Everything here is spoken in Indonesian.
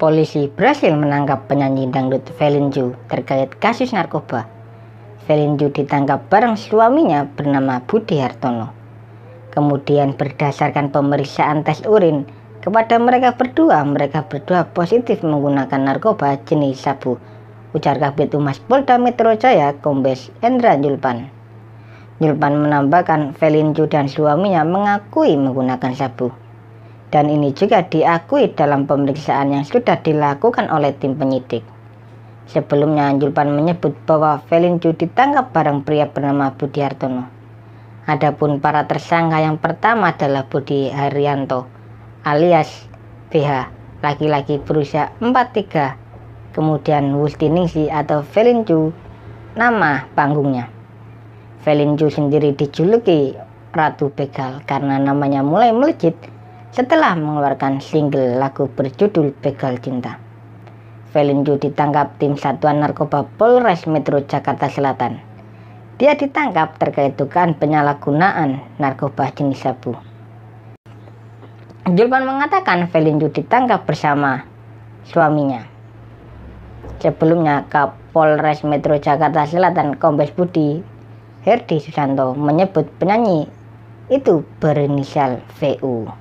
polisi berhasil menangkap penyanyi dangdut Ju terkait kasus narkoba. Ju ditangkap bareng suaminya bernama Budi Hartono. Kemudian berdasarkan pemeriksaan tes urin, kepada mereka berdua, mereka berdua positif menggunakan narkoba jenis sabu, ujar Kabit Humas Polda Metro Jaya Kombes Endra Julpan. Julpan menambahkan Ju dan suaminya mengakui menggunakan sabu. Dan ini juga diakui dalam pemeriksaan yang sudah dilakukan oleh tim penyidik. Sebelumnya Julpan menyebut bahwa Velinju ditangkap bareng pria bernama Budi Hartono. Adapun para tersangka yang pertama adalah Budi Haryanto alias BH, laki-laki berusia 43, kemudian Wusti atau Velinju nama panggungnya. Velinju sendiri dijuluki Ratu Begal karena namanya mulai melejit setelah mengeluarkan single lagu berjudul Begal Cinta. Velinju ditangkap tim Satuan Narkoba Polres Metro Jakarta Selatan. Dia ditangkap terkait dugaan penyalahgunaan narkoba jenis sabu. Julpan mengatakan Velinju ditangkap bersama suaminya. Sebelumnya, Kapolres Metro Jakarta Selatan Kombes Budi Herdi Susanto menyebut penyanyi itu berinisial VU.